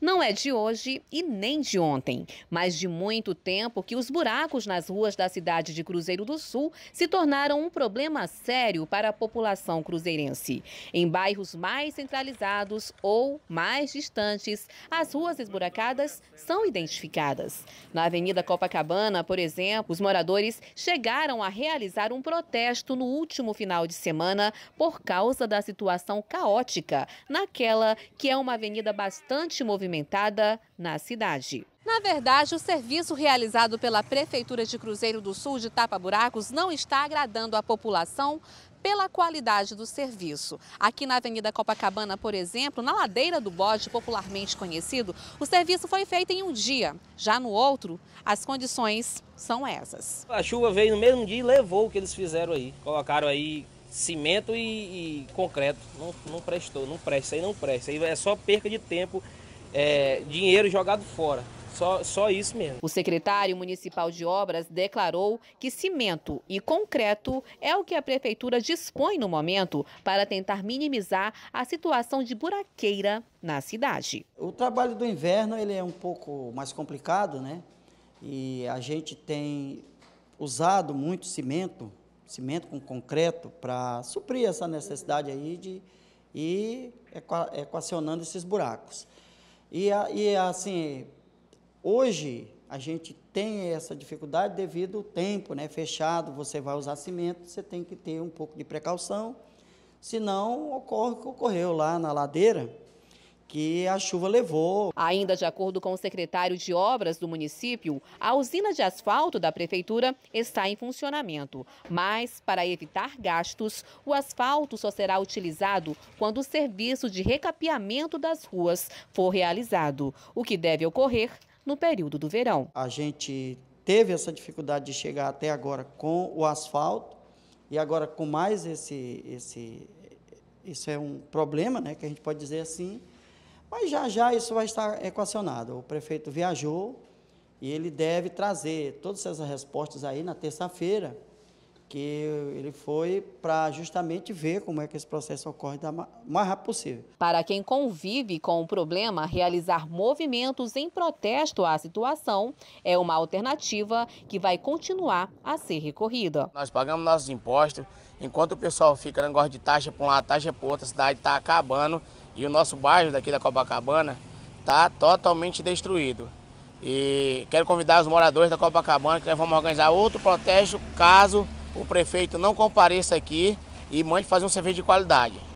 Não é de hoje e nem de ontem, mas de muito tempo que os buracos nas ruas da cidade de Cruzeiro do Sul se tornaram um problema sério para a população cruzeirense. Em bairros mais centralizados ou mais distantes, as ruas esburacadas são identificadas. Na Avenida Copacabana, por exemplo, os moradores chegaram a realizar um protesto no último final de semana por causa da situação caótica naquela que é uma avenida bastante movimentada movimentada na cidade. Na verdade, o serviço realizado pela Prefeitura de Cruzeiro do Sul de Tapa Buracos não está agradando a população pela qualidade do serviço. Aqui na Avenida Copacabana, por exemplo, na ladeira do bode, popularmente conhecido, o serviço foi feito em um dia. Já no outro, as condições são essas. A chuva veio no mesmo dia e levou o que eles fizeram aí. Colocaram aí cimento e, e concreto. Não, não prestou, não presta, aí não presta. Aí é só perca de tempo é, dinheiro jogado fora. Só, só isso mesmo. O secretário municipal de obras declarou que cimento e concreto é o que a prefeitura dispõe no momento para tentar minimizar a situação de buraqueira na cidade. O trabalho do inverno ele é um pouco mais complicado, né? E a gente tem usado muito cimento, cimento com concreto para suprir essa necessidade aí de ir equacionando esses buracos. E, e assim, hoje a gente tem essa dificuldade devido ao tempo, né? Fechado, você vai usar cimento, você tem que ter um pouco de precaução, senão ocorre o que ocorreu lá na ladeira, que a chuva levou. Ainda de acordo com o secretário de obras do município, a usina de asfalto da prefeitura está em funcionamento, mas para evitar gastos, o asfalto só será utilizado quando o serviço de recapeamento das ruas for realizado, o que deve ocorrer no período do verão. A gente teve essa dificuldade de chegar até agora com o asfalto e agora com mais esse esse isso é um problema, né, que a gente pode dizer assim, mas já já isso vai estar equacionado. O prefeito viajou e ele deve trazer todas essas respostas aí na terça-feira, que ele foi para justamente ver como é que esse processo ocorre da mais rápido possível. Para quem convive com o problema, realizar movimentos em protesto à situação é uma alternativa que vai continuar a ser recorrida. Nós pagamos nossos impostos, enquanto o pessoal fica negócio de taxa para um lado, taxa para outro. a cidade está acabando. E o nosso bairro daqui da Copacabana está totalmente destruído. E quero convidar os moradores da Copacabana que nós vamos organizar outro protesto caso o prefeito não compareça aqui e mande fazer um serviço de qualidade.